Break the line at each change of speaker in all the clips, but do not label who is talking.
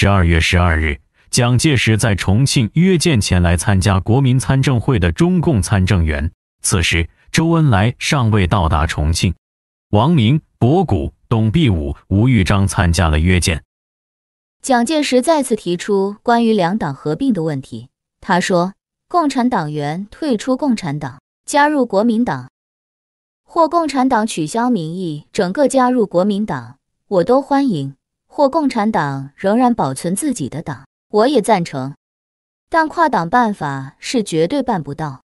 十二月十二日，蒋介石在重庆约见前来参加国民参政会的中共参政员。此时，周恩来尚未到达重庆，王明、博古、董必武、吴玉章参加了约见。
蒋介石再次提出关于两党合并的问题。他说：“共产党员退出共产党，加入国民党，或共产党取消名义，整个加入国民党，我都欢迎。”或共产党仍然保存自己的党，我也赞成，但跨党办法是绝对办不到。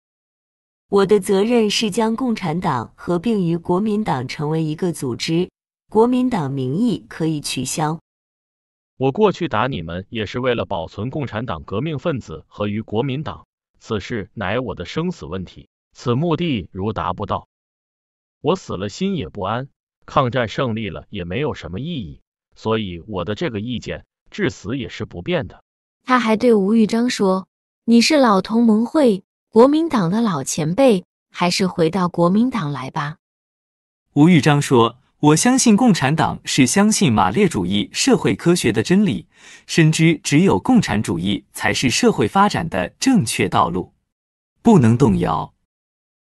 我的责任是将共产党合并于国民党成为一个组织，国民党名义可以取消。
我过去打你们也是为了保存共产党革命分子和于国民党，此事乃我的生死问题。此目的如达不到，我死了心也不安。抗战胜利了也没有什么意义。所以我的这个意见至死也是不变的。
他还对吴玉章说：“你是老同盟会、国民党的老前辈，还是回到国民党来吧？”
吴玉章说：“我相信共产党是相信马列主义、社会科学的真理，深知只有共产主义才是社会发展的正确道路，
不能动摇。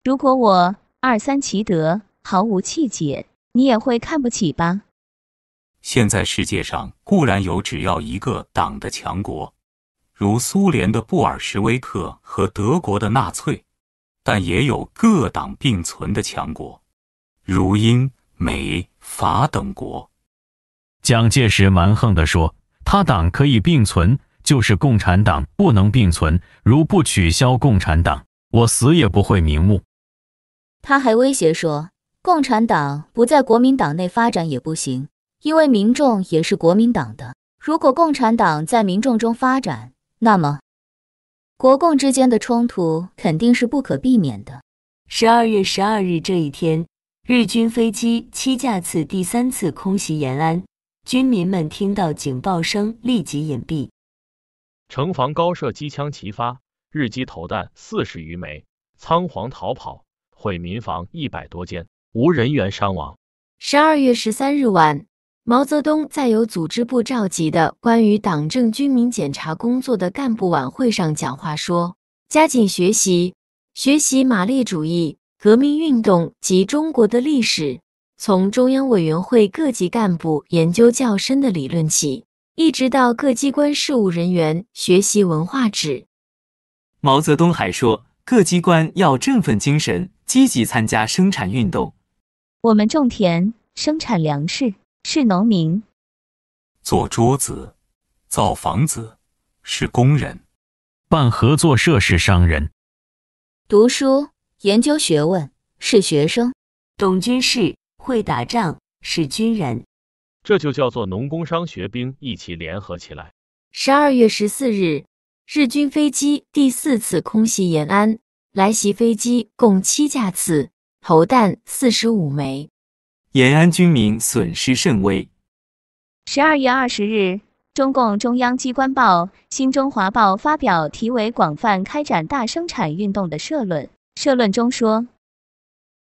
如果我二三其德，毫无气节，你也会看不起吧？”
现在世界上固然有只要一个党的强国，如苏联的布尔什维克和德国的纳粹，但也有各党并存的强国，如英、美、法等国。蒋介石蛮横的说：“
他党可以并存，就是共产党不能并存。如不取消共产党，我死也不会瞑目。”
他还威胁说：“共产党不在国民党内发展也不行。”因为民众也是国民党的，如果共产党在民众中发展，那么国共之间的冲突肯定是
不可避免的。十二月十二日这一天，日军飞机七架次第三次空袭延安，军民们听到警报声，立即隐蔽，
城防高射机枪齐发，日机投弹四十余枚，仓皇逃跑，毁民房一百多间，无人员伤亡。
十二月十三日晚。毛泽东在由组织部召集的关于党政军民检查工作的干部晚会上讲话说：“加紧学习，学习马列主义、革命运动及中国的历史，从中央委员会各级干部研究较深的理论起，一直到各机关事务人员学习文化纸。”
毛泽东还说：“各机关要振奋精神，积极参加生产运动。
我们种田，生产粮食。”是农民，
做桌子、造房子是工人，办合作社是商人，
读书研究学问是学生，懂军事
会打仗是军人，
这就叫做农工商学兵一起联合起来。
十二月十四日，日军飞机第四次空袭延安，来袭飞机共七架次，投弹四十五枚。
延安军民损失甚微。
十二月二十日，中共中央机关报《新中华报》发表题为《广泛开展大生产运动》的社论。社论中说，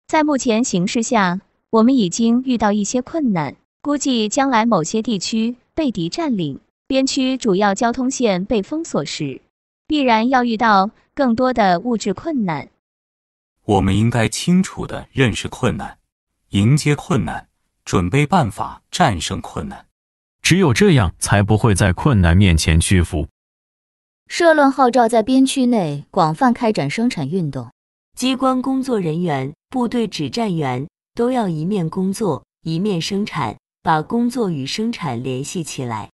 在目前形势下，我们已经遇到一些困难，估计将来某些地区被敌占领，边区主要交通线被封锁时，必然要遇到更多的物质困难。
我们应该清楚的认识困难。迎接困难，准备办法，战胜困难，只有这样才不会
在困难面前屈服。
社论号召在边区内广泛开展生产运动，机关
工作人员、部队指战员
都要一面
工作一面生产，把工作与生产联系起来。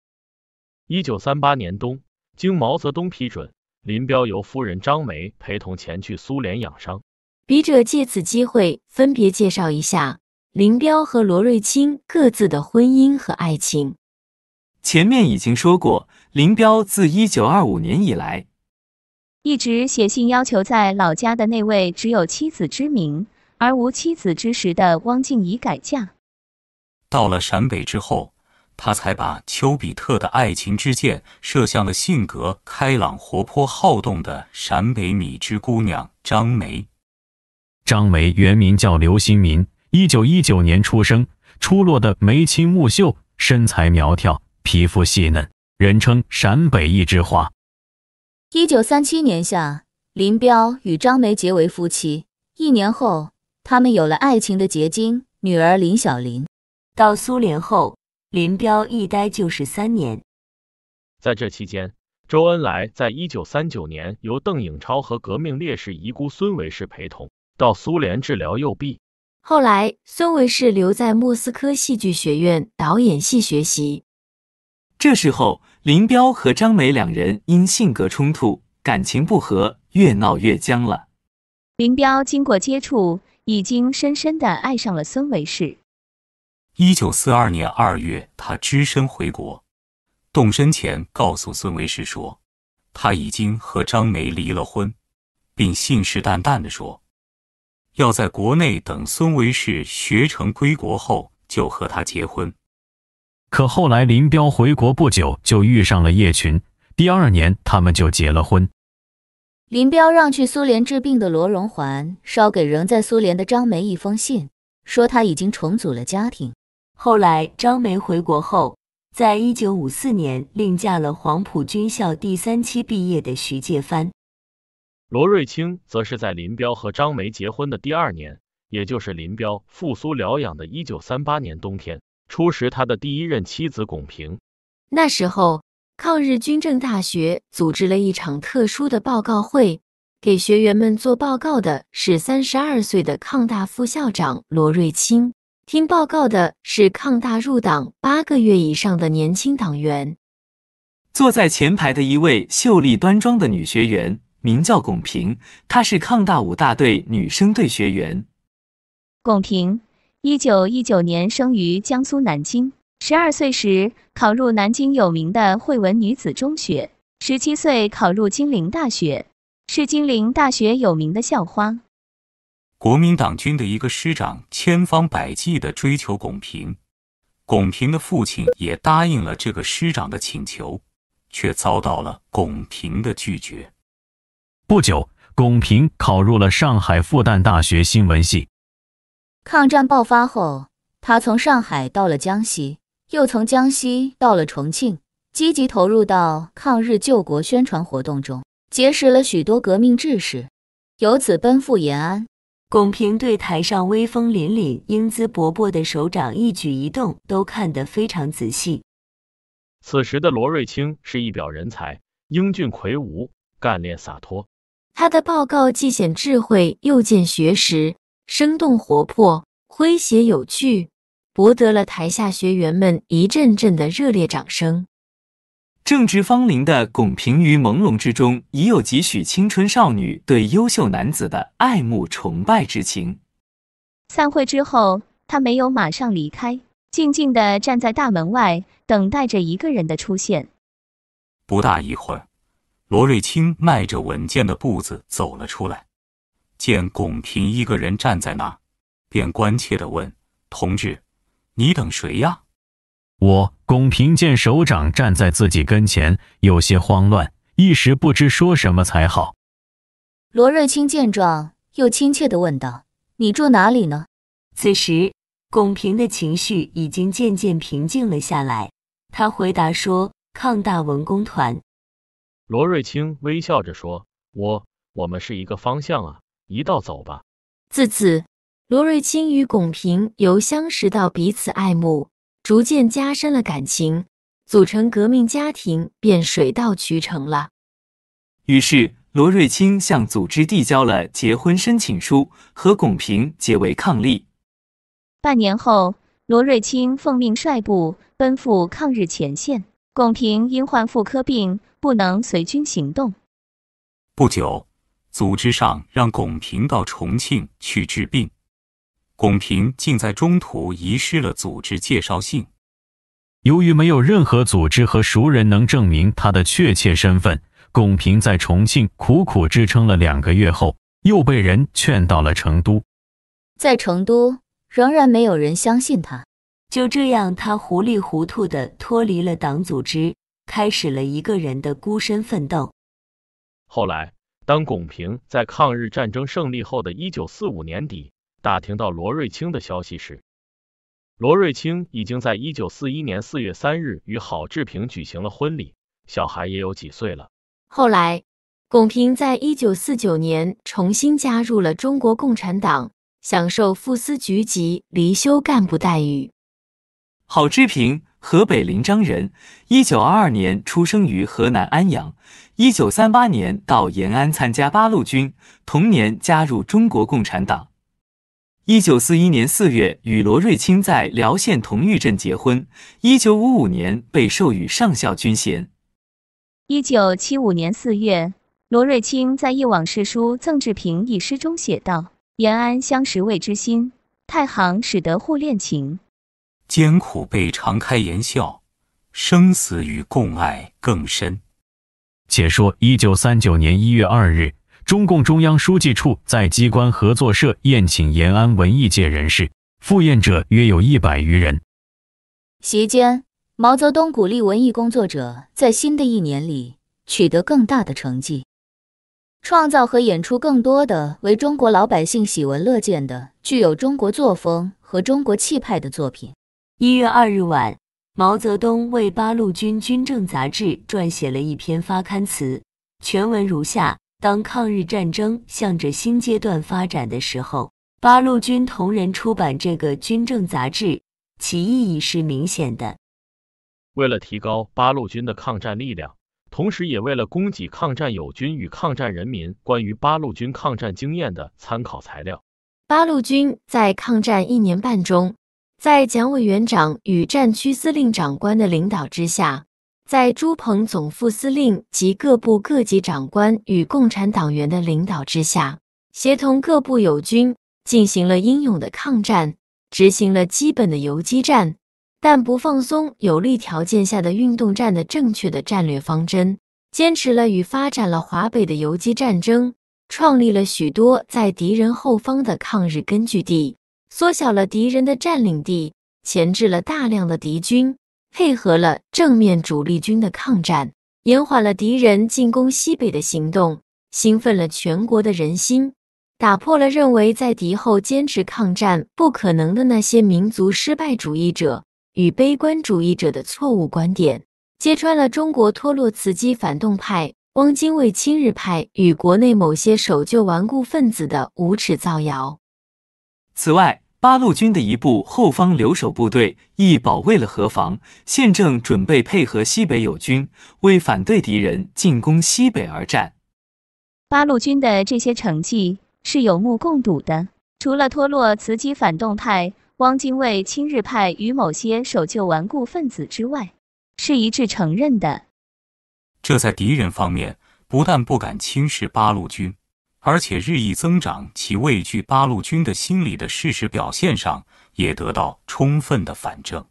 一九三八年冬，经毛泽东批准，林彪由夫人张梅陪同前去苏联养伤。
笔者借此机会分别介绍一下。林彪和罗瑞卿各自的婚姻和爱情，
前面已经
说过。林彪自一九二五年以来，
一直写信要求在老家的那位只有妻子之名而无妻子之实的汪静怡改嫁。
到了陕北之后，他才把丘比特的爱情之箭射向了性格开朗、活泼、好动的陕北米脂姑娘张梅。
张梅原名叫刘新民。一九一九年出生，出落的眉清目秀，身材苗条，皮肤细嫩，人称“陕北一枝花”。
一九三七年夏，林彪与张梅结为夫妻。一年后，他们有了爱情的结晶——女儿林小玲。
到苏联后，林彪一待就是三年。
在这期间，周恩来在一九三九年由邓颖超和革命烈士遗孤孙维世陪同到苏联治疗右臂。
后来，孙维世留在莫斯科戏剧学院导演系学习。
这时候，
林彪和张梅两人因性格冲突、感情不和，越闹越
僵了。
林彪经过接触，已经深深的爱上了孙维世。
一九四二年二月，他只身回国，动身前告诉孙维世说，他已经和张梅离了婚，并信誓旦旦的说。要在国内等孙维世学成归国后，就和他结婚。
可后来林彪回国不久，就遇上了叶群。第二年，他们就结了婚。
林彪让去苏联治病的罗荣桓捎给仍在苏联的张梅一封信，说他已经重组了家庭。后
来张梅回国后，在一九五四年另嫁了黄埔军校第三期毕业的徐介藩。
罗瑞卿则是在林彪和张梅结婚的第二年，也就是林彪复苏疗养的1938年冬天，初识他的第一任妻子巩平。
那时候，抗日军政大学组织了一场特殊的报告会，给学员们做报告的是三十二岁的抗大副校长罗瑞卿。听报告的是抗大入党八个月以上的年轻党员。
坐在前排的一位秀丽端庄的女学员。名叫巩平，她是抗大五大队女生队学员。
巩平，一九一九年生于江苏南京，十二岁时考入南京有名的汇文女子中学，十七岁考入金陵大学，是金陵大学有名的校花。
国民党军的一个师长千方百计的追求巩平，巩平的父亲也答应了这个师长的请求，却遭到了巩平的拒绝。不久，
龚平考入了上海复旦大学新闻系。
抗战爆发后，他从上海到了江西，又从江西到了重庆，积极投入到抗日救国宣传活动中，结识了许多革命志士，
由此奔赴延安。龚平对台上威风凛凛、英姿勃勃的首长一举一动都看得非常仔细。
此时的罗瑞卿是一表人才，英俊魁梧，干练洒脱。
他的报告
既显智慧，又见学识，生动活泼，诙谐有趣，博得了台下学员们一阵阵的热烈掌声。
正值芳龄的龚平于朦胧之中，已有几许青春少女对优秀男子的爱慕崇拜之情。
散会之后，他没有马上离开，静静的站在大门外，等待着一个人的出现。
不大一会儿。罗瑞卿迈着稳健的步子走了出来，见龚平一个人站在那，便关切的问：“同志，你等谁呀？”
我龚平见首长站在自己跟前，有些慌乱，一时不知说什么才好。
罗瑞卿见状，又亲切的问道：“你住哪里呢？”此时，
龚平的情绪已经渐渐平静了下来，他回答说：“抗大文工团。”
罗瑞卿微笑着说：“我，我们是一个方向啊，一道走吧。”
自此，罗瑞卿与龚平由相识到彼此爱慕，逐渐加深了感情，组成革命家庭便水到渠成了。
于是，罗瑞卿向组织递交了结婚申请书，和龚平结为伉俪。
半年后，罗瑞卿奉命率部奔赴抗日前线。龚平因患妇科病，不能随军行动。
不久，组织上让龚平到重庆去治病。龚平竟在中途遗失了组织介绍信。
由于没有任何组织和熟人能证明他的确切身份，龚平在重庆苦苦支撑了两个月后，又被人劝到了成都。
在成都，仍然没有人相信他。就这样，他糊里糊涂地脱离了党组织，
开始了一个人的孤身奋斗。
后来，当巩平在抗日战争胜利后的一九四五年底打听到罗瑞卿的消息时，罗瑞卿已经在一九四一年四月三日与郝志平举行了婚礼，小孩也有几岁了。
后来，巩平在一九四九年重新加入了中国共产党，享受副司局级离休干
部待遇。郝志平，河北临漳人，一九二二年出生于河南安阳，一九三八年到延安参加八路军，同年加入中国共产党。一九四一年四月，与罗瑞卿在辽县同玉镇结婚。一九五五年被授予上校军衔。
一九七五年四月，罗瑞卿在《忆往事书赠志平》一诗中写道：“延安相识未知心，太行使得互恋
情。”艰苦被常开言笑，生死与共爱更深。且说一九三九年一月二日，中共中央
书记处在机关合作社宴请延安文艺界人士，赴宴者约有一百余人。
席间，毛泽东鼓励文艺工作者在新的一年里取得更大的成绩，创造和演出更多的为中国老百姓喜闻乐见的、具有中国作风和中国气派的作品。
一月二日晚，毛泽东为《八路军军政杂志》撰写了一篇发刊词，全文如下：当抗日战争向着新阶段发展的时候，八路军同仁出版这个军政杂志，其意义是明显的。
为了提高八路军的抗战力量，同时也为了供给抗战友军与抗战人民关于八路军抗战经验的参考材料，
八路军在抗战一年半中。在蒋委员长与战区司令长官的领导之下，在朱鹏总副司令及各部各级长官与共产党员的领导之下，协同各部友军进行了英勇的抗战，执行了基本的游击战，但不放松有利条件下的运动战的正确的战略方针，坚持了与发展了华北的游击战争，创立了许多在敌人后方的抗日根据地。缩小了敌人的占领地，钳制了大量的敌军，配合了正面主力军的抗战，延缓了敌人进攻西北的行动，兴奋了全国的人心，打破了认为在敌后坚持抗战不可能的那些民族失败主义者与悲观主义者的错误观点，揭穿了中国托洛茨基反动派、汪精卫亲日派与国内某些守旧顽固分子的无耻造谣。
此外，八路军的一部后方留守部队亦保卫了河防，县政准备配合西北友军，为反对敌人进攻西北而战。
八路军的这些成绩是有目共睹的，除了脱落、慈禧反动派、汪精卫亲日派与某些守旧顽固分子之外，是一致承认的。
这在敌人方面不但不敢轻视八路军。而且日益增长，其畏惧八路军的心理的事实表现上也得到充分的反证。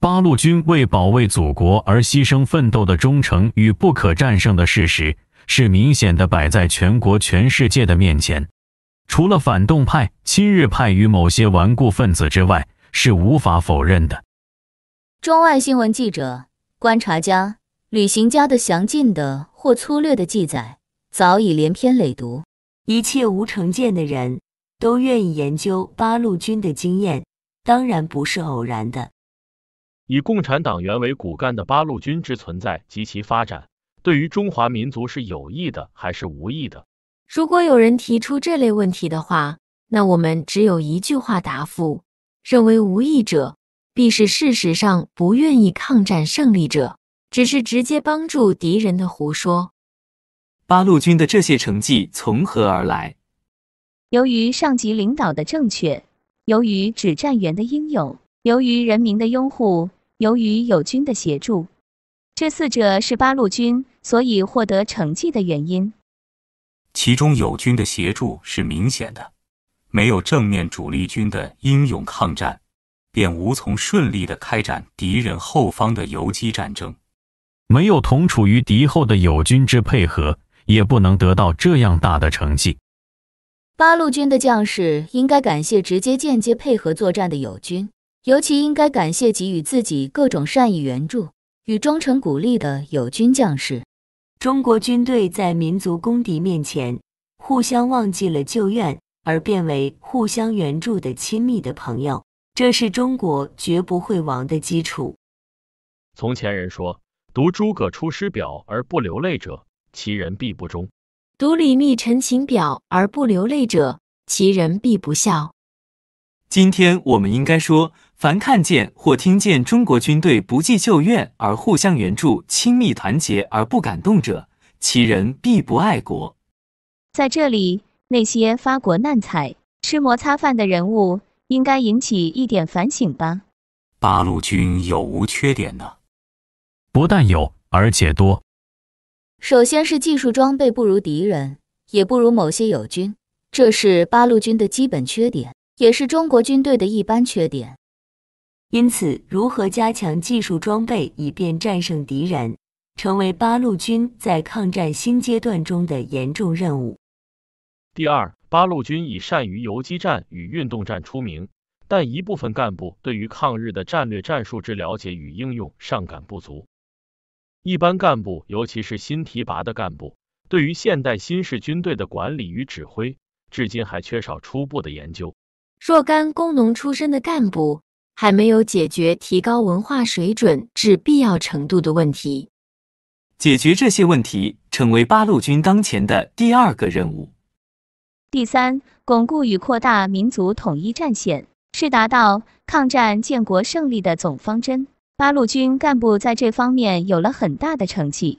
八路军为保卫祖国而牺牲奋斗的忠诚与不可战胜的事实，是明显的摆在全国全世界的面前。除了反动派、亲日派与某些顽固分子之外，是无法否认的。
中外新闻记者、观察家、旅行家的详尽的或粗略的记载。早已连篇累牍，
一切无成见的人都愿意研究八路军的经验，当然不是偶然的。
以共产党员为骨干的八路军之存在及其发展，对于中华民族是有益的还是无益的？
如果有
人提出这类问题的话，那我们只有一句话答复：认为无益者，必是事实上不愿意抗战胜利者，只是直
接帮助敌人的胡说。
八路军的这些成绩从何而来？
由于上级领导的正确，由于指战员的英勇，由于人民的拥护，由于友军的协助，这四者是八路军所以获得成绩的原因。
其中友军的协助是明显的，没有正面主力军的英勇抗战，便无从顺利的开展敌人后方的游击战争；没
有同处于敌后的友军之配合。也不能得到这样大的成绩。
八路军的将士应该感谢直接、间接配合作战的友军，尤其应该感谢给予自己各种善意援助与忠诚鼓励的友军将士。中国军队在民族公敌面前，互相
忘记了旧怨，而变为互相援助的亲密的朋友，这是中国绝不会亡的基础。
从前人说：“读诸葛出师表而不流泪者。”其人必不忠。
读李密《陈情表》
而不流泪者，其人必不孝。
今天，我们应该说：
凡看见或听见中国军队不计旧怨而互相援助、亲密团结而不感动者，其人必不爱国。
在这里，那些发国难财、吃摩擦饭的人物，应该引起一点反省吧。
八路军有无缺点呢？不但有，
而且多。
首先是技术装备不如敌人，也不如某些友军，这是八路军的基本缺点，也是中国军队的一般缺点。因此，如何加强技术装备，以便战胜敌人，
成为八路军在抗战新阶段中的严重任务。
第二，八路军以善于游击战与运动战出名，但一部分干部对于抗日的战略战术之了解与应用尚感不足。一般干部，尤其是新提拔的干部，对于现代新式军队的管理与指挥，至今还缺少初步的研究。
若干工农出身的干部，还没有解决提高文化水准至必要程度的问题。
解决这些问题，成为八路军当前的第二个任务。
第三，巩固与扩大民族统一战线，是达到抗战建国胜利的总方针。八路军干部在这方面有了很大的成绩，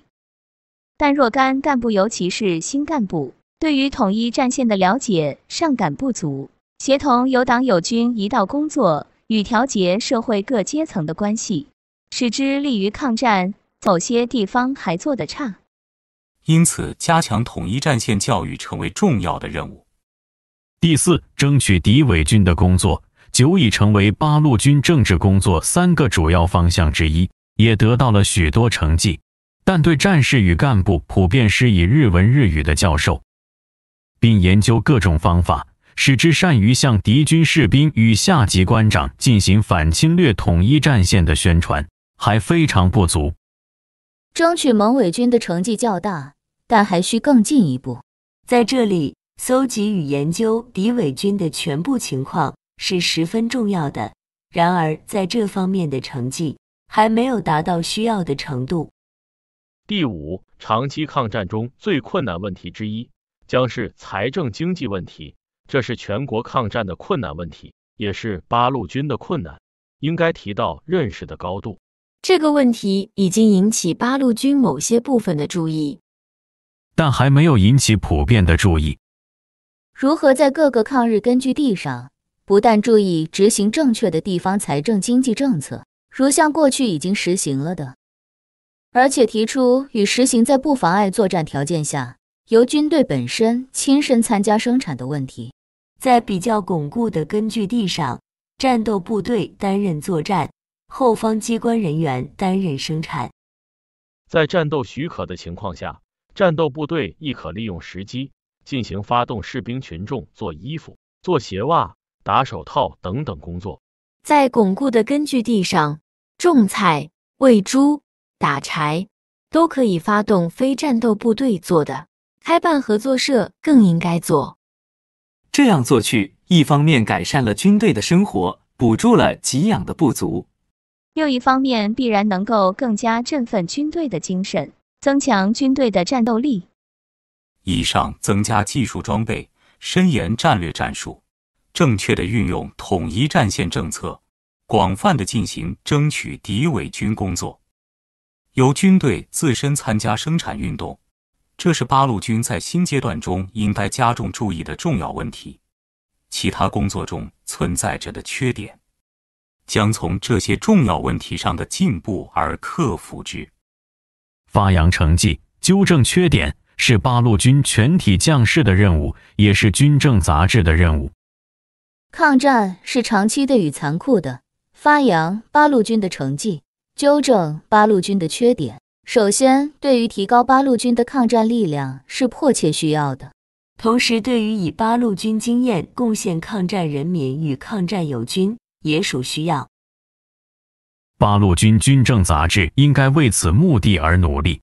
但若干干部，尤其是新干部，对于统一战线的了解尚感不足，协同有党有军一道工作与调节社会各阶层的关系，使之利于抗战，某些地方还做得差。
因此，加强统一战线教育成为重要的任务。第四，争取敌伪军的工作。久已成为八
路军政治工作三个主要方向之一，也得到了许多成绩。但对战士与干部普遍施以日文日语的教授，并研究各种方法，使之善于向敌军士兵与下级官长进行反侵略统一战线的宣传，还非常不足。
争取蒙伪军的成绩较大，但还需更进一步，在这里
搜集与研究敌伪军的全部情况。是十分重要的，然而在这方面的成绩还没有达到需要的程度。
第五，长期抗战中最困难问题之一将是财政经济问题，这是全国抗战的困难问题，也是八路军的困难，应该提到认识的高度。
这个问题已经引起八路
军某些部分的注意，
但还没有引起普遍的注意。
如何在各个抗日根据地上？不但注意执行正确的地方财政经济政策，如像过去已经实行了的，而且提出与实行在不妨碍作战条件下由军队本身亲身参加生产的问题。在比较巩固的根据地上，战斗部队
担任作战，后方机关人员担任生产。
在战斗许可的情况下，战斗部队亦可利用时机进行发动士兵群众做衣服、做鞋袜。打手套等等工作，在
巩固的根据地上种菜、喂猪、打柴都可以发动非战斗部队做的。开办合作社更应该做。
这样做去，一方面改善了军队的生活，补助了
给养的不足；
又一方面必然能够更加振奋军队的精神，增强军队的战斗力。
以上增加技术装备，深研战略战术。正确的运用统一战线政策，广泛的进行争取敌伪军工作，由军队自身参加生产运动，这是八路军在新阶段中应该加重注意的重要问题。其他工作中存在着的缺点，将从这些重要问题上的进步而克服之。发扬成绩，纠正缺点，是八路军全体将士的任务，
也是军政杂志的任务。
抗战是长期的与残酷的。发扬八路军的成绩，纠正八路军的缺点，首先对于提高八路军的抗战力量是迫切需要的。同时，对
于以八路军经验贡献抗战人民与抗战友军，也属需
要。
八路军军政杂志应该为此目的而努力。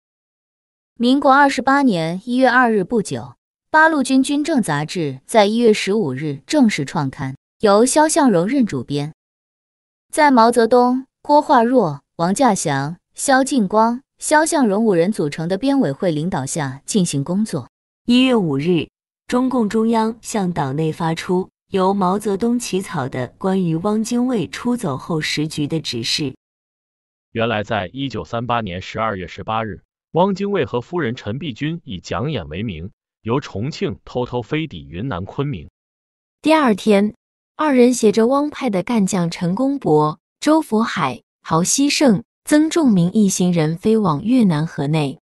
民国二十八年一月二日不久，八路军军政杂志在一月十五日正式创刊。由肖向荣任主编，在毛泽东、郭化若、王稼祥、肖劲光、肖向荣五人组成的编委会领导下进行工作。
一月五日，中共中央向党内发出由毛泽东起草的关于汪精卫出
走后时局的指示。原来，在一九三八年十二月十八日，汪精卫和夫人陈璧君以讲演为名，由重庆偷偷飞抵云南昆明。
第二天。二人携着汪派的干将陈公博、周佛海、陶希圣、曾仲明一行人飞往越南河
内。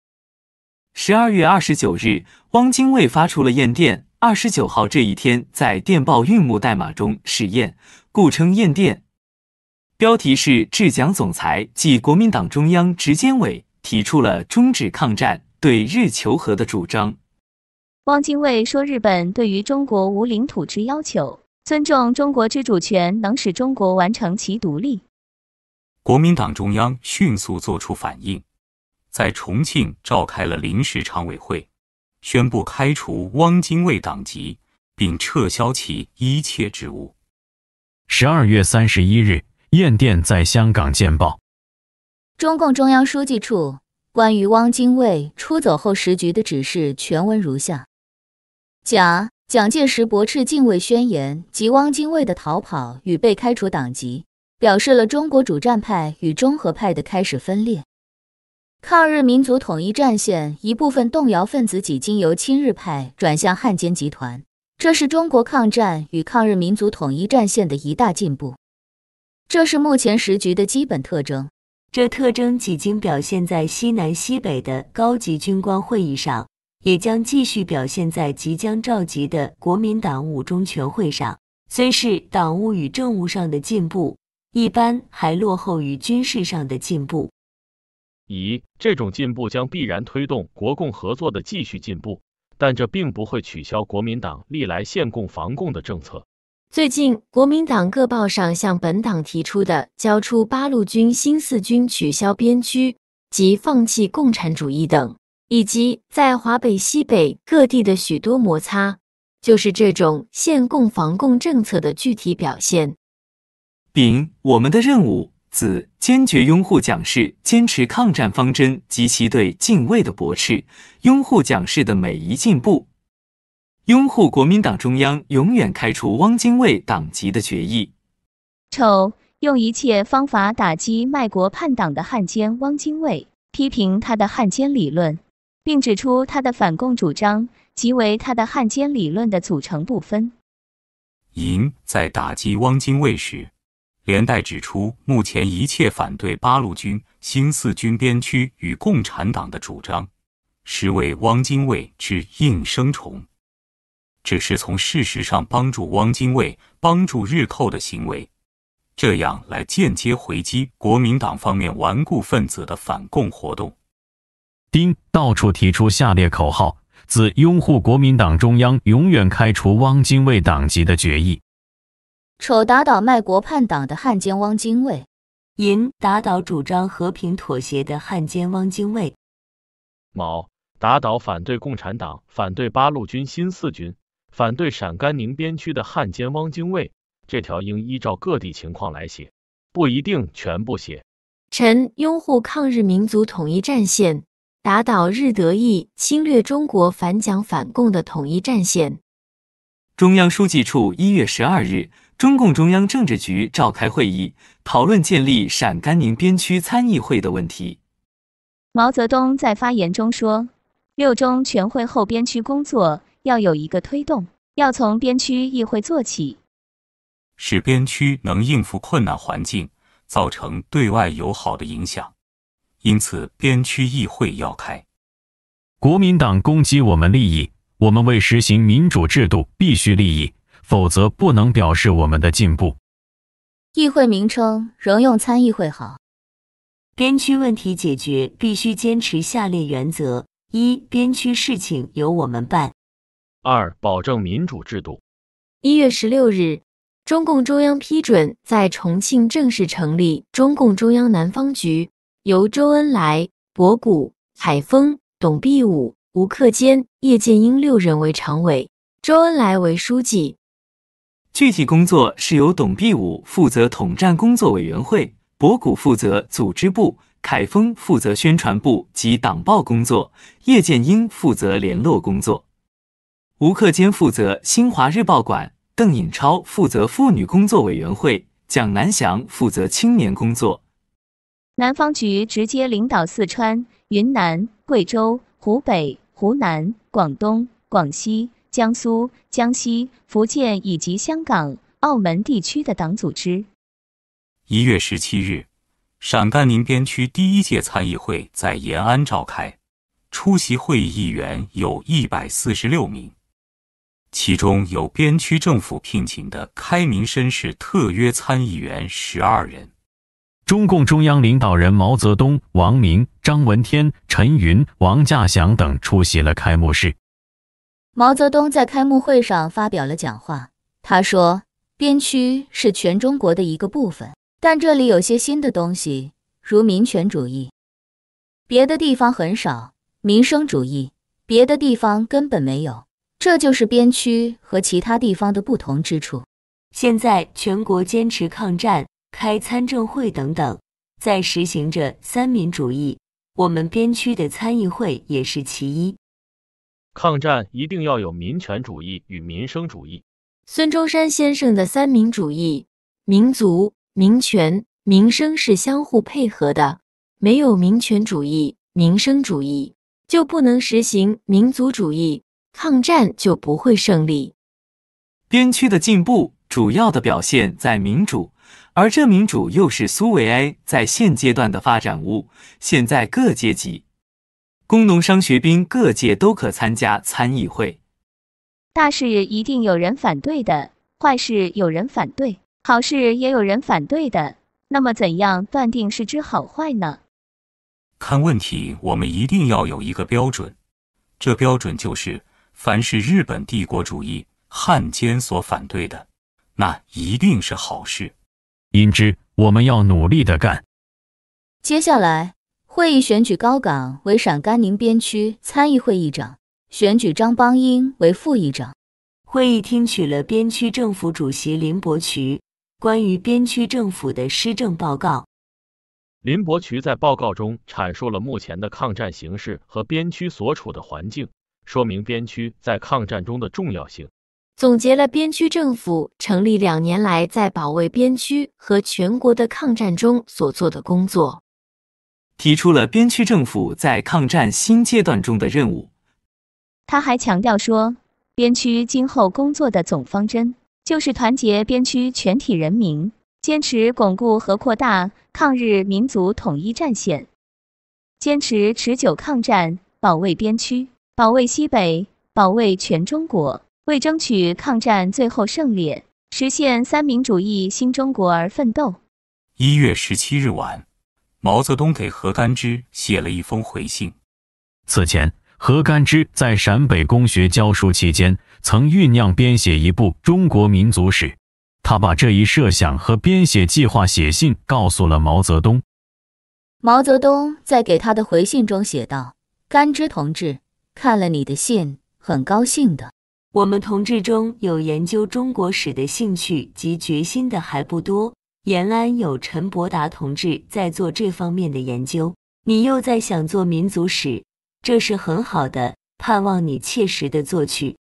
十二月二十九日，汪精卫发出了“唁电”。二十九号这一天，在电报韵目代码中试验，故称“唁电”。标题是“致蒋总裁暨国民党中央执监委”，提出了终止抗战、对日求和的主张。
汪精卫说：“日本对于中国无领土之要求。”尊重中国之主权，能使中国完成其独立。
国民党中央迅速作出反应，在重庆召开了临时常委会，宣布开除汪精卫党籍，并撤销其一切职务。
十二月三十一日，电电在香港见报。
中共中央书记处关于汪精卫出走后时局的指示全文如下：甲。蒋介石驳斥《靖卫宣言》及汪精卫的逃跑与被开除党籍，表示了中国主战派与中和派的开始分裂。抗日民族统一战线一部分动摇分子几经由亲日派转向汉奸集团，这是中国抗战与抗日民族统一战线的一大进步。这是目前时局的基本特征，这特征几经表现在西南、西北
的高级军官会议上。也将继续表现在即将召集的国民党五中全会上。虽是党务与政务上的进步，一般还落后于军事上的进步。
以这种进步将必然推动国共合作的继续进步，但这并不会取消国民党历来限共防共的政策。
最近国民党各报上向本党提出的交出八路军、新四军，取消边区及放弃共产主义等。以及在华北、西北各地的许多摩擦，就是这种限共防共政策的具体表现。
丙，我们的任务；子，坚决拥护蒋氏，坚持抗战方针及其对敬卫的驳斥，拥护蒋氏的每一进步，拥护国民党中央永远开除汪精卫党籍的决议。
丑，用一切方法打击卖国叛党的汉奸汪精卫，批评他的汉奸理论。并指出他的反共主张即为他的汉奸理论的组成部分。
寅在打击汪精卫时，连带指出目前一切反对八路军、新四军边区与共产党的主张，实为汪精卫之应声虫，只是从事实上帮助汪精卫、帮助日寇的行为，这样来间接回击国民党方面顽固分子的反共活动。
丁到处提出下列口号：自拥护国民党中央永远开除汪精卫党籍的决议；
丑打倒卖国叛党的汉奸汪精卫；寅打倒主张和平妥协的汉奸汪精卫；
卯打倒反对共产党、反对八路军、新四军、反对陕甘宁边区的汉奸汪精卫。这条应依照各地情况来写，不一定全部写。
臣拥护抗日民族统一战线。打倒日、德、意侵略中国、反蒋反共的统一战线。
中央书记处一月十二日，中共中央政治局召开会议，讨论建立陕甘宁边区参议会的问题。
毛泽东在发言中说：“六中全会后，边区工作要有一个推动，要从边区议会做起，
使边区能应付困难环境，造成对外友好的影响。”因此，边区议会要开。
国民党攻击我们利益，我们为实行民主制度必须利益，否则不能表示我们的进步。
议会名称仍用
参议会好。边区问题解决必须坚持下列原则：一、边区事情由我们办；
二、保证民主制度。
一月十六日，中共中央批准在重庆正式成立中共中央南方局。由周恩来、博古、海丰、董必武、吴克坚、叶剑英六人为常委，周恩来
为书记。具体工作是由董必武负责统战工作委员会，博古负责组织部，凯丰负责宣传部及党报工作，叶剑英负责联络工作，吴克坚负责新华日报馆，邓颖超负责妇女工作委员会，蒋南翔负责青年工作。
南方局直接领导四川、云南、贵州、湖北、湖南、广东、广西、江苏、江西、福建以及香港、澳门地区的党组织。
一月十七日，陕甘宁边区第一届参议会在延安召开，出席会议议员有一百四十六名，其中有边区政府聘请的开明绅士特约参议员十二人。
中共中央领导人毛泽东、王明、张闻天、陈云、王稼祥等出席了开幕式。
毛泽东在开幕会上发表了讲话。他说：“边区是全中国的一个部分，但这里有些新的东西，如民权主义，别的地方很少；民生主义，别的地方根本没有。这就是边区和其他地方的不同之处。现在全国坚持抗战。”开
参政会等等，在实行着三民主义。我们边区的参议
会也是其一。抗战一定要有民权主义与民生主义。
孙中山先生的三民主义，民族、民权、民生是相互配合的。没有民权主义、民生主义，就不能实行民族主义，抗战就不会胜利。
边区的进步，主要的表现在民主。而这民主又是苏维埃在现阶段的发展物。现在各阶级，工农商学兵各界都可参加参议会。
大事一定有人反对的，坏事有人反对，好事也有人反对的。那么怎样断定是之好坏呢？
看问题，我们一定要有一个标准。这标准就是：凡是日本帝国主义汉奸所反对的，那一定是好事。因之，我们要努力的干。
接下来，会议选举高岗为陕甘宁边区参议会议长，选举张邦英为副议长。会
议听取了边区政府主席林伯渠关于边区政府的施政报告。
林伯渠在报告中阐述了目前的抗战形势和边区所处的环境，说明边区在抗战中的重要性。
总结了边区政府成立两年来在保卫边区和全国的
抗战中所做的工作，提出了边区政府在抗战新阶段中的任务。
他还强调说，边区今后工作的总方针就是团结边区全体人民，坚持巩固和扩大抗日民族统一战线，坚持持久抗战，保卫边区，保卫西北，保卫全中国。为争取抗战最后胜利，实现三民主义、新中国而奋斗。
一月十七日晚，毛泽东给何干之写了一封回信。此前，
何干之在陕北公学教书期间，曾酝酿编写一部中国民族史。他把这一设想和编写计划写信告诉了毛泽东。
毛泽东在给他的回信中写道：“干之同志，看了你的信，很高兴的。”我们同志中
有研究中国史的兴趣及决心的还不多。延安有陈伯达同志在做这方面的研究，你又在想做民族史，这是很好的，盼望你切实的做去。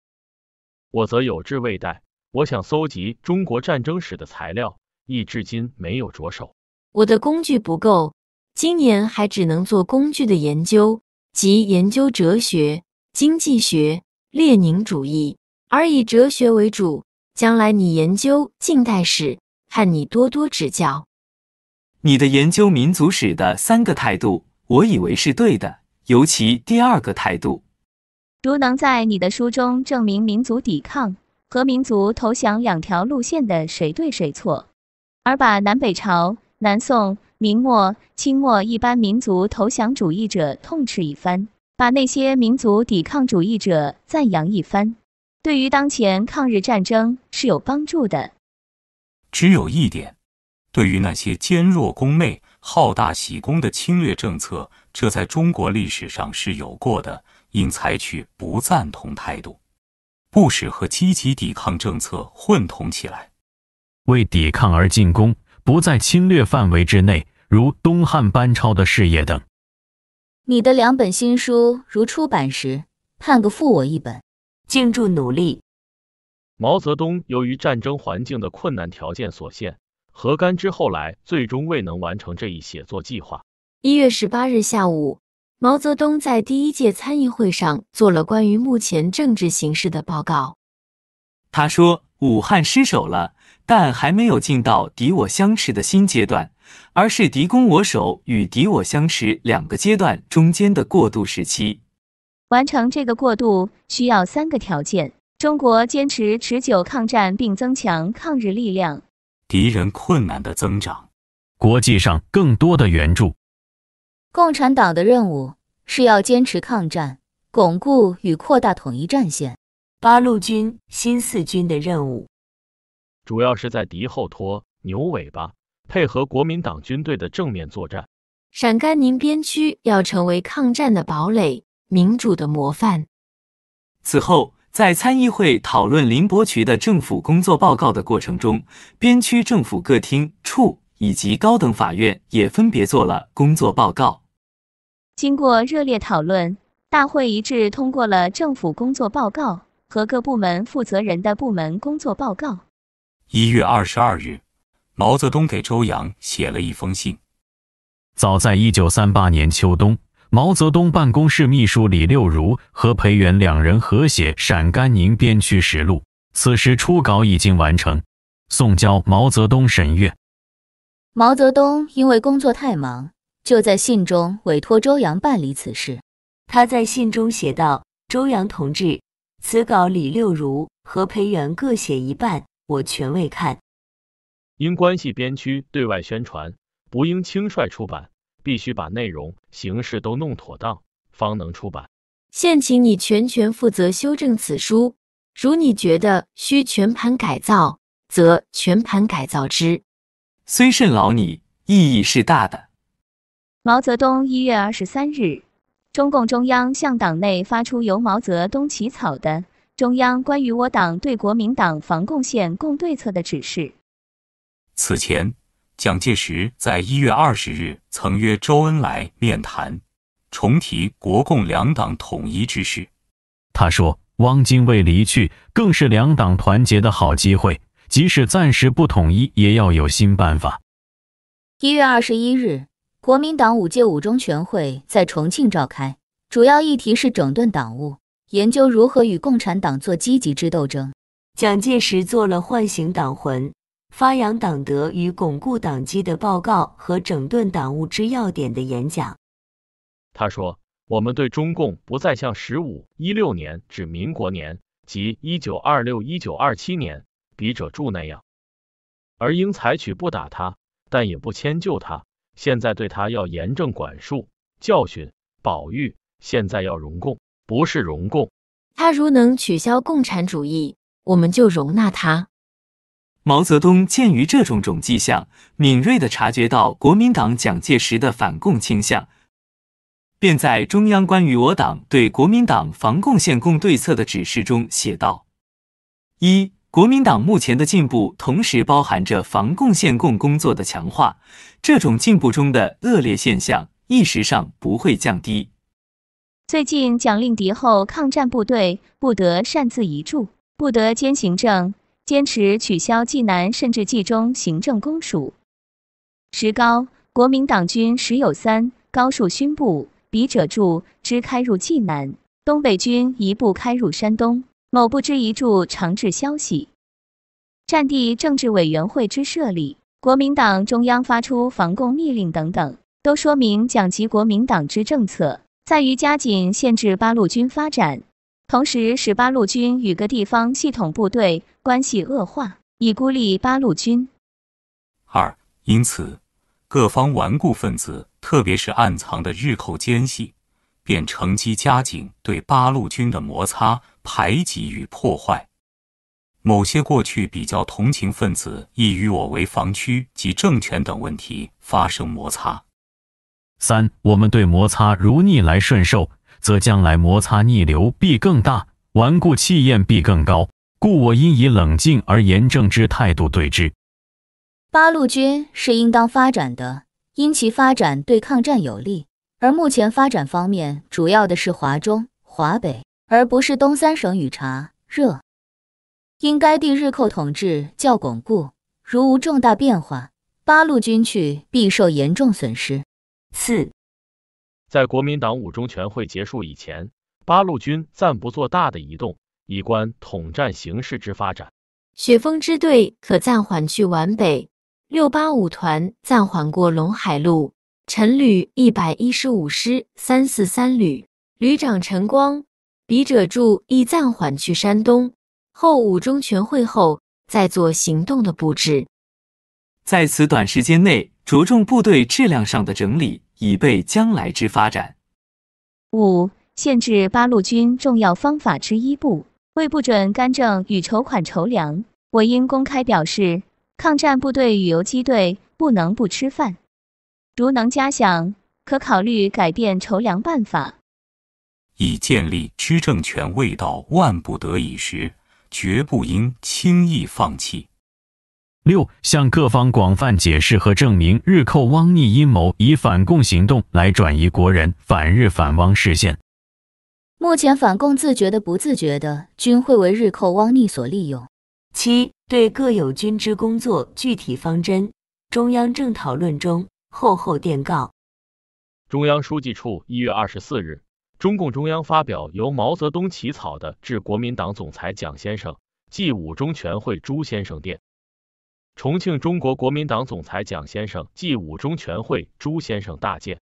我则有志未逮，我想搜集中国战争史的材料，亦至今没有着手。
我的工具不够，今年还只能做工具的研究及研究哲学、经济学、列宁主义。而以哲学为主，将来你研究近代史，看你多多指教。
你的研究民族史的三个态度，我以为是对的，尤其第二个态度。
如能在你的书中证明民族抵抗和民族投降两条路线的谁对谁错，而把南北朝、南宋、明末、清末一般民族投降主义者痛斥一番，把那些民族抵抗主义者赞扬一番。对于当前抗日战争是有帮助的。
只有一点，对于那些坚弱攻内、好大喜功的侵略政策，这在中国历史上是有过的，应采取不赞同态度，不使和积极抵抗政策混同起来。
为抵抗而进攻，不在侵略范围之内，如东汉班超的事业等。
你的两本新书，如出版时，判个负我一本。敬祝努力。
毛泽东由于战争环境的困难条件所限，何甘之后来最终未能完成这一写作计划。
一月十八日下午，毛泽东在第一届参议会上做了关于目前政治形势的报告。
他说：“武汉失守了，但还没有进到敌我相持的新阶段，而是敌攻我守与敌我相持两个阶段中间的过渡时
期。”
完成这个过渡需要三个条件：中国坚持持久抗战并增强抗日力量，
敌人困难的增长，
国际上更多的援助。
共产党的任务是要坚持抗战，巩固与扩大统一战线。八路军、新四军
的任务主要是在敌后拖牛尾巴，配合国民党军队的正面作战。
陕甘宁边区要成为抗战的堡垒。民主的模范。
此后，在参议会讨论林伯
渠的政府工作报告的过程中，边区政府各厅、处以及高等法院也分别做了工作报告。
经过热烈讨论，大会一致通过了政府工作报告和各部门负责人的部门工作报告。
一月二十二日，毛泽东给周扬写了一封信。早在一九三
八年秋冬。毛泽东办公室秘书李六如和裴元两人合写《陕甘宁边区实录》，此时初稿已经完成，送交毛泽东审阅。
毛泽东因为工作太忙，就在信中委托周扬办理此事。
他在信中写道：“周扬同志，此稿李六如和裴元各写一半，我全未看，
因关系边区对外宣传，不应轻率出版。”必须把内容、形式都弄妥当，方能出版。
现请你全权负责修正此书，如你觉得需全盘改造，则全盘改造之，虽甚劳你，
意义是大的。
毛泽东一月二十三日，中共中央向党内发出由毛泽东起草的《中央关于我党对国民党防共线共对策的指示》。
此前。蒋介石在一月二十日曾约周恩来面谈，重提国共两党统一之事。他说：“汪精卫离去，更是两党
团结的好机会。即使暂时不统一，也要有新办法。”
一月二十一日，国民党五届五中全会在重庆召开，主要议题是整顿党务，研究如何与共产党做积极之斗争。蒋
介石做了唤醒党魂。发扬党德与巩固党基的报告和整顿党务之要点的演讲。
他说：“我们对中共不再像十五一六年至民国年即一九二六一九二七年，笔者注那样，而应采取不打他，但也不迁就他。现在对他要严正管束、教训、保育。现在要容共，不是容共。
他如能取消共产主义，我们就
容纳他。”毛泽东鉴于这种种迹象，敏锐地察觉到国民党蒋介石的反共倾向，便在中央关于我党对国民党防共限共对策的指示中写道：“一国民党目前的进步，同时包含着防共限共工作的强化，这种进步中的恶劣现象，一时上不会降低。
最近，蒋令敌后抗战部队不得擅自移驻，不得兼行政。”坚持取消冀南甚至冀中行政公署。石高国民党军时有三高树勋部，笔者驻之开入冀南；东北军一部开入山东。某部之一注长治消息，战地政治委员会之设立，国民党中央发出防共密令等等，都说明蒋及国民党之政策在于加紧限制八路军发展。同时，使八路军与各地方系统部队关系恶化，以孤立八路军。
二，因此，各方顽固分子，特别是暗藏的日寇奸细，便乘机加紧对八路军的摩擦、排挤与破坏。某些过去比较同情分子，亦与我为防区及政权等问题发生摩擦。
三，我们对摩擦如逆来顺受。则将来摩擦逆流必更大，顽固气焰必更高，故我应以冷静而严正之态度对之。
八路军是应当发展的，因其发展对抗战有利。而目前发展方面，主要的是华中、华北，而不是东三省与察热，因该地日寇统治较巩固，如无重大变化，八路军去必受严重损失。
四。在国民党五中全会结束以前，八路军暂不做大的移动，以观统战形势之发展。
雪峰支队可暂缓去皖北，六八五团暂缓过陇海路。陈旅一百一十五师三四三旅旅长陈光，笔者注亦暂缓去山东。后五中全会后再做行动的布置。
在此短时间内，着重部队质量上的整理。以备将来之发展。
五、限制八路军重要方法之一，不为不准干政与筹款筹粮。我应公开表示，抗战部队与游击队不能不吃饭。如能加饷，可考虑改变筹粮办法。
以建立支政权，未到万不得已时，绝不应轻易放弃。
六向各方广泛解释和证明日寇汪逆阴谋以反共行动来转移国人反日反汪视线。
目前反共自觉的不自觉的均会为日寇汪逆所利用。
七对各有军之工作具体方针，中央正讨论中，厚厚电告。
中央书记处一月二十四日，中共中央发表由毛泽东起草的致国民党总裁蒋先生暨五中全会朱先生电。重庆中国国民党总裁蒋先生暨五中全会朱先生大建。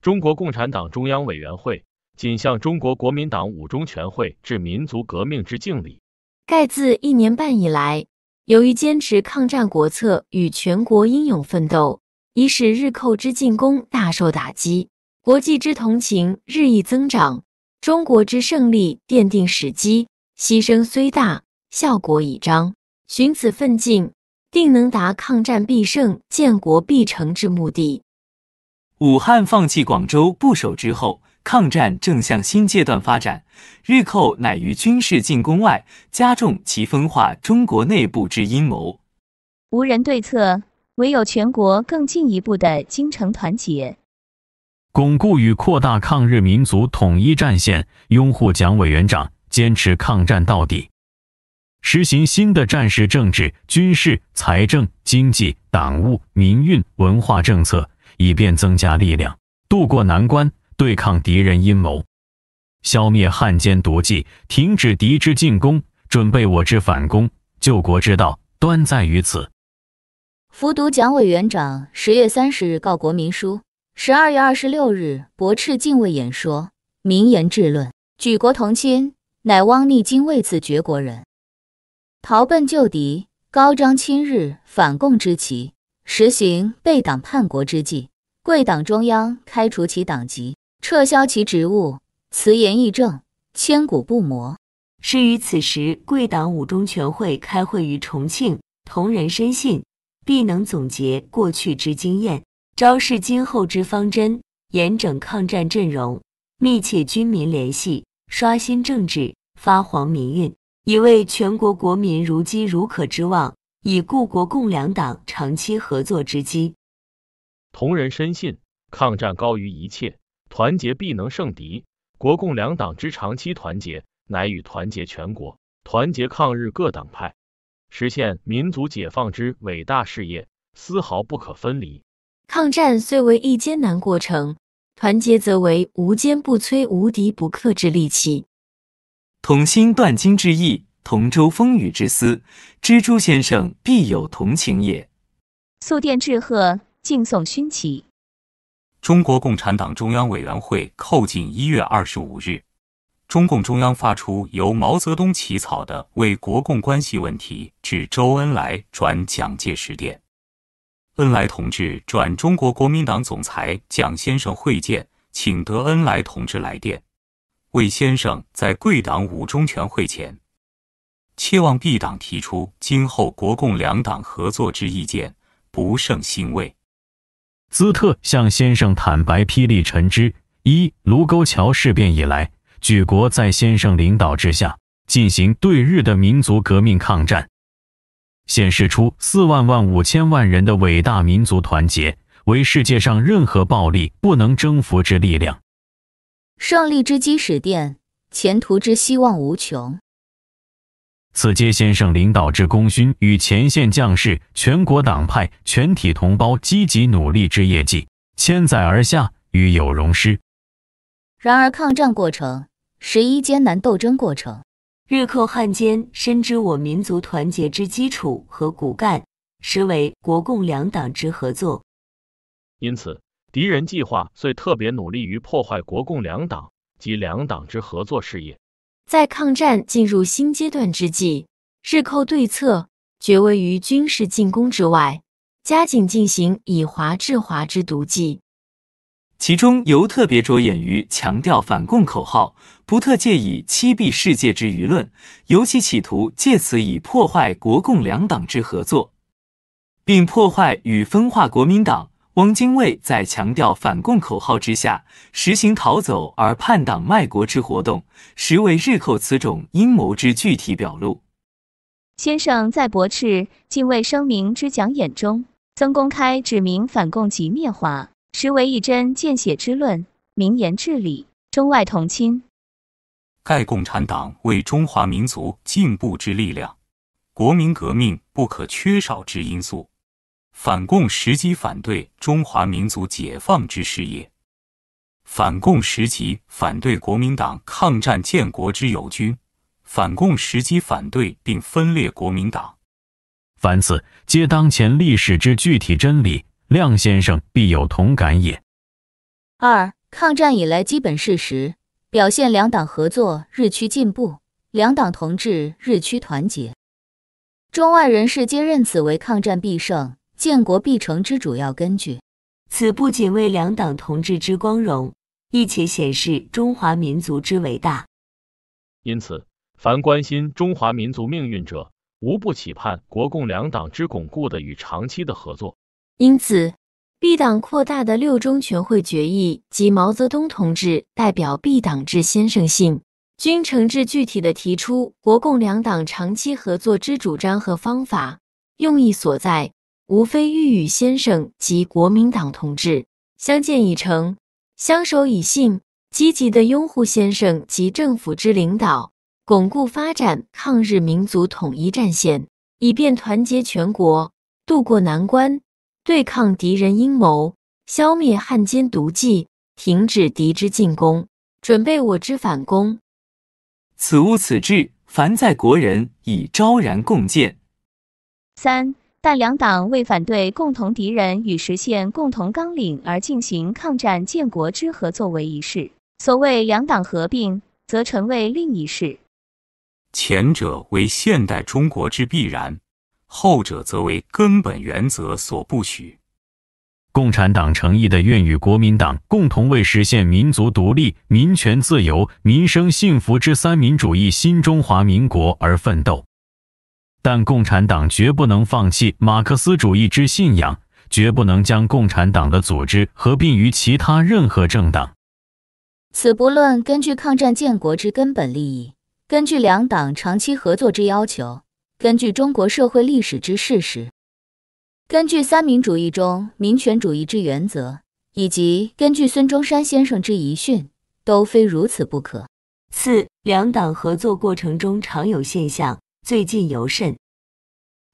中国共产党中央委员会谨向中国国民党五中全会致民族革命之敬礼。
盖自一年半以来，由于坚持抗战国策与全国英勇奋斗，以使日寇之进攻大受打击，国际之同情日益增长，中国之胜利奠定时机。牺牲虽大，效果已彰。寻此奋进。定能达抗战必胜、建国必成
之目的。武汉放弃广州不守之后，抗战正向新阶段发展。日寇乃于军事进攻外，加重其分化中国内部之阴谋。
无人对策，唯有全国更进一步的精诚团结，
巩固与扩大抗日民族统一战线，拥护蒋委员长，坚持抗战到底。实行新的战时政治、军事、财政、经济、党务、民运、文化政策，以便增加力量，渡过难关，对抗敌人阴谋，消灭汉奸毒计，停止敌之进攻，准备我之反攻。救国之道，端在于此。
服读蒋委员长十月三十日告国民书，十二月二十六日驳斥禁卫演说，名言治论，举国同亲，乃汪逆精卫自绝国人。逃奔旧敌，高张亲日反共之旗，实行背党叛国之计。贵党中央开除其党籍，撤销其职务。辞言义正，千古不磨。是于此时，贵党五中全
会开会于重庆，同仁深信必能总结过去之经验，昭示今后之方针，严整抗战阵容，密切军民联系，刷新政治，发黄民运。以慰全国国民如饥如渴之望，以故国共两党长期合作之机。
同仁深信，抗战高于一切，团结必能胜敌。国共两党之长期团结，乃与团结全国、团结抗日各党派，实现民族解放之伟大事业，丝毫不可分离。
抗战虽为一艰难过程，团结则为无坚不摧、无敌
不克之利器。同心断金之意，同舟风雨之
思，蜘蛛先生必有同情也。
速电致贺，敬送勋旗。
中国共产党中央委员会，扣印一月二十五日。中共中央发出由毛泽东起草的《为国共关系问题致周恩来转蒋介石电》。恩来同志转中国国民党总裁蒋先生会见，请得恩来同志来电。为先生在贵党五中全会前，切望毕党提出今后国共两党合作之意见，不胜欣慰。
兹特向先生坦白霹雳陈之：一卢沟桥事变以来，举国在先生领导之下进行对日的民族革命抗战，显示出四万万五千万人的伟大民族团结，为世界上任何暴力不能征服之力量。
胜利之基石奠，前途之希望无穷。
此皆先生领导之功勋与前线将士、全国党派、全体同胞积极努力之业绩，千载而下，与有荣失。
然而抗战过程，十一艰难斗争过程。日寇汉奸深知我民族
团结之基础和骨干，实为国共两党之合作。
因此。敌人计划遂特别努力于破坏国共两党及两党之合作事业，
在抗战进入新阶段之际，日寇对策绝位于军事进攻之外，加紧进行以华制华之毒计，
其中尤特别着眼于强调反共口号，不特借以欺蔽世界之舆论，尤其企图借此以破坏国共两党之合作，并破坏与分化国民党。汪精卫在强调反共口号之下，实行逃走而叛党卖国之活动，实为日寇此种阴谋之具体表露。
先生在驳斥敬卫声明之讲演中，曾公开指明反共即灭华，实为一针见血之论，名言至理，中外同亲。
盖共产党为中华民族进步之力量，国民革命不可缺少之因素。反共时机反对中华民族解放之事业，反共时期反对国民党抗战建国之友军，反共时期反对并分裂国民党，凡此皆当前历史之具体真理，亮先
生必有同感也。
二抗战以来基本事实表现两党合作日趋进步，两党同志日趋团结，中外人士皆认此为抗战必胜。建国必成之主要根据，
此不仅为两党同志之光荣，亦且显示中华民族之伟大。
因此，凡关心中华民族命运者，无不企盼国共两党之巩固的与长期的合作。
因此
，B 党扩大的六中全会决议及毛泽东同志代表 B 党致先生信，均诚挚具体的提出国共两党长期合作之主张和方法，用意所在。无非欲与先生及国民党同志相见以诚，相守以信，积极的拥护先生及政府之领导，巩固发展抗日民族统一战线，以便团结全国，渡过难关，对抗敌人阴谋，消灭汉奸毒计，停止敌之进攻，准备我
之反攻。此物此志，凡在国人，已昭然共见。
三。但两党为反对共同敌人与实现共同纲领而进行抗战建国之合作为一事，所谓两党合并则成为另一事。
前者为现代中国之必然，后者则为根本原则所不许。
共产党诚意的愿与国民党共同为实现民族独立、民权自由、民生幸福之三民主义新中华民国而奋斗。但共产党绝不能放弃马克思主义之信仰，绝不能将共产党的组织合并于其他任何政党。
此不论根据抗战建国之根本利益，根据两党长期合作之要求，根据中国社会历史之事实，根据三民主义中民权主义之原则，以及根据孙中山先生之遗训，都非如此不可。四
两党合作过程中常有现象。最近尤甚，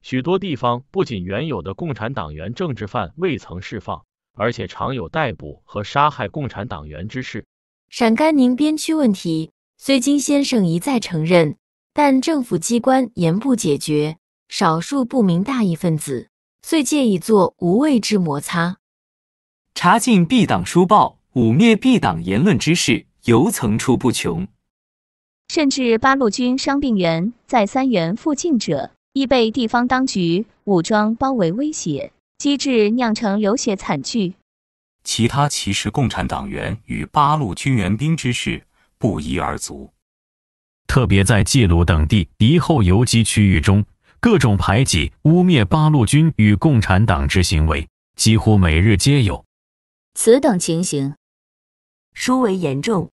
许多地方不仅原有的共产党员政治犯未曾释放，而且常有逮捕和杀害共产党员之事。
陕甘宁边区问题虽经先生一再承认，但政府机关言不解决，少数不明大义分子遂借以做无谓之摩擦，
查禁 B 党书报、污蔑 B 党言论之事，犹层出不穷。
甚至八路军伤病员在三原附近者，亦被地方当局武装包围威胁，机制酿成流血惨
剧。其他歧视共产党员与八路军援兵之事，不一而足。
特别在冀鲁等地敌后游击区域中，各种排挤、污蔑八路军与共产党之行为，几乎每日
皆有。
此等情形，殊为严重。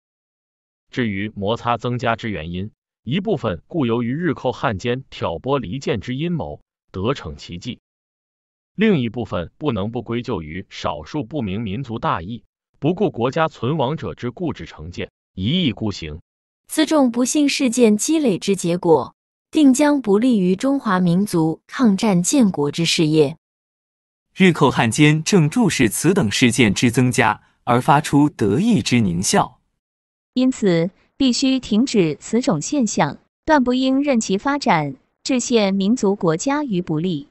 至于摩擦增加之原因，一部分固由于日寇汉奸挑拨离间之阴谋得逞其计，另一部分不能不归咎于少数不明民族大义、不顾国家存亡者之固执成见、一意孤行。
此种不幸事件积累之结果，定将不利于中华民族抗战建国之事业。
日寇汉奸正注视此等事件之增加，而发出得意之狞笑。
因此，必须停止此种现象，断不应任其发展，致陷民族国家于不利。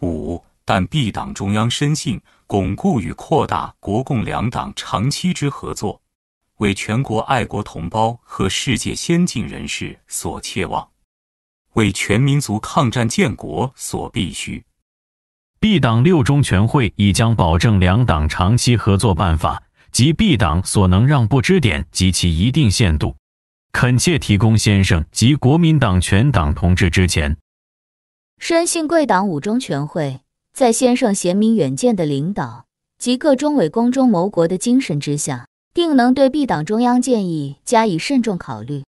五，但 B 党中央深信，巩固与扩大国共两党长期之合作，为全国爱国同胞和世界先进人士所切望，为全民族抗战建国所必须。B 党六中全会已将保
证两党长期合作办法。及 B 党所能让步之点及其一定限度，恳切提供先生及国民党全党同志之前，
深信贵党五中全会在先生贤明远见的领导及各中委公中谋国的精神之下，定能对 B 党中央建议加以慎重考虑，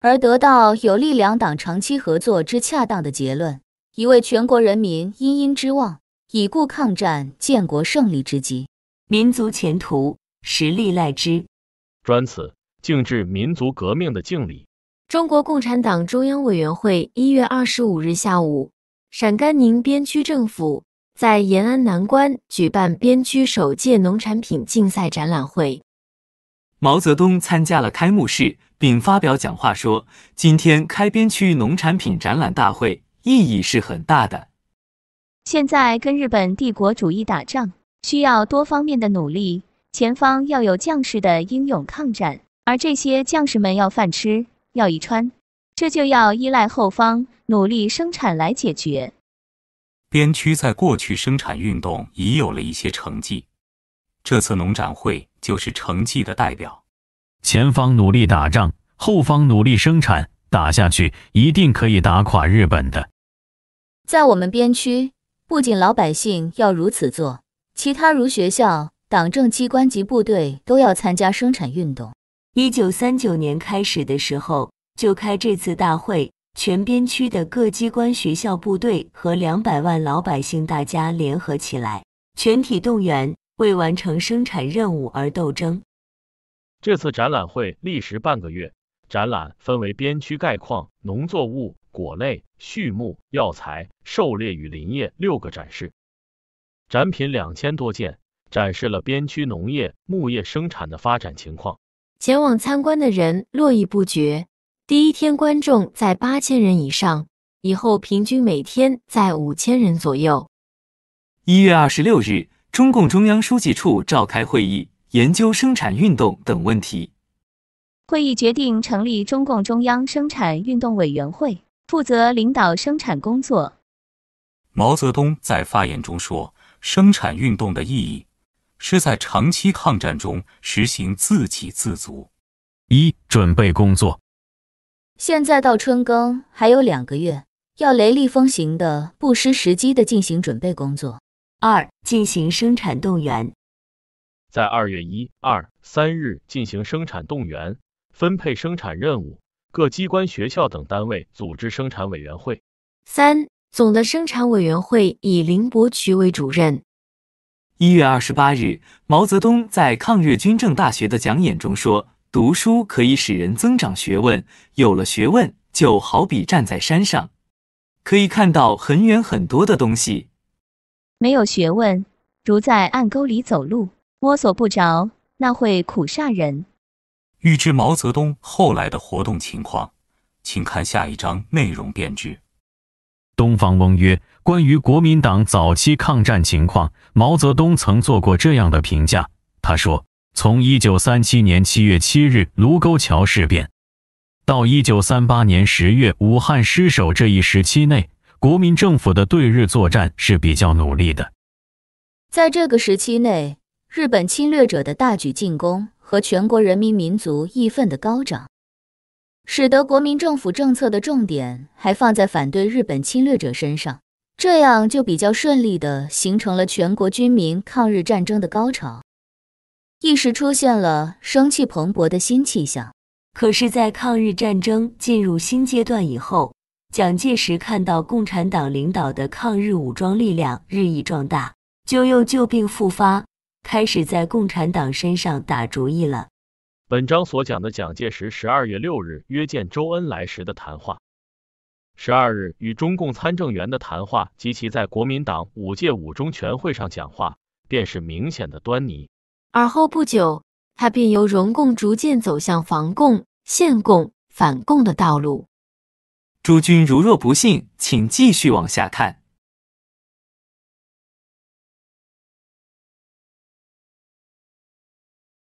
而得到有利两党长期合作之恰当的结论，以为全国人民殷殷之望，以固抗战建
国
胜利之机。民族前途，实力赖之。专此敬致民族革命的敬礼。
中国共产党中央委员会一月二十五日下午，陕甘宁边区政府在延安南关举办边区首届农产品竞赛展览会。
毛泽东参加了开幕式，并发表讲话说：“今天开边区农产品展览大会，意义是很大的。
现在跟日本帝国主义打仗。”需要多方面的努力，前方要有将士的英勇抗战，而这些将士们要饭吃，要衣穿，这就要依赖后方努力生产来解决。
边区在过去生产运动已有了一些成绩，这次农展会就是成绩的代表。前
方努力打仗，后方努力生产，打下去一定可以打垮日本的。
在我们边区，不仅老百姓要如此做。其他如学校、党政机关及部队都要参加生产运动。一
九三九年开始的时候，就开这次大会，全边区的各机关、学校、部队和两百万老百姓大家联合起来，全体动员，为完成生产任务而斗争。
这次展览会历时半个月，展览分为边区概况、农作物、果类、畜牧、药材、狩猎与林业六个展示。展品两千多件，展示了边区农业、牧业生产的发展情况。
前往参观的人络绎不绝。第一天观众在八千人以上，以后平均每天在五千人左右。
一月二十六日，中共中央书记处召开会议，研究生产运动等问题。
会议决定成立中共中央生产运动委员会，负责领导生产工作。
毛泽东在发言中说。生产运动的意义，是在长期抗战中实行自给自足。一、准备工作。
现在到春耕还有两个月，要雷厉风行的、不失时机的进行准备工作。二、进行生
产动员。在二月一二三日进行生产动员，分配生产任务。各机关、学校等单位组织生产委员会。
三。总的生产委员会以林伯渠为主任。
一月二十八日，毛泽东在抗日军政大学的讲演中说：“读书可以使人增长学问，有了学问，就好比站在山上，可以看到很远很多的东西。
没有学问，如在暗沟里走路，摸索不着，那会苦煞人。”
欲知毛泽东后来的活动情况，请看下一章内容便知。
东方翁曰：“关于国民党早期抗战情况，毛泽东曾做过这样的评价。他说，从一九三七年七月七日卢沟桥事变到一九三八年十月武汉失守这一时期内，国民政府的对日作战是比较努力的。
在这个时期内，日本侵略者的大举进攻和全国人民民族义愤的高涨。”使得国民政府政策的重点还放在反对日本侵略者身上，这样就比较顺利的形成了全国军民抗日战争的高潮，一时出现了生气蓬勃的新气象。可是，在抗日战争进入新阶段以后，蒋介石看
到共产党领导的抗日武装力量日益壮大，就又旧病复发，开始在共产党身上打主意了。
本章所讲的蒋介石十二月六日约见周恩来时的谈话，十二日与中共参政员的谈话，及其在国民党五届五中全会上讲话，便是明显的端倪。
而后不久，他便由荣共逐渐走向防共、限共、反共的道路。
诸君如若不信，请继续往下看。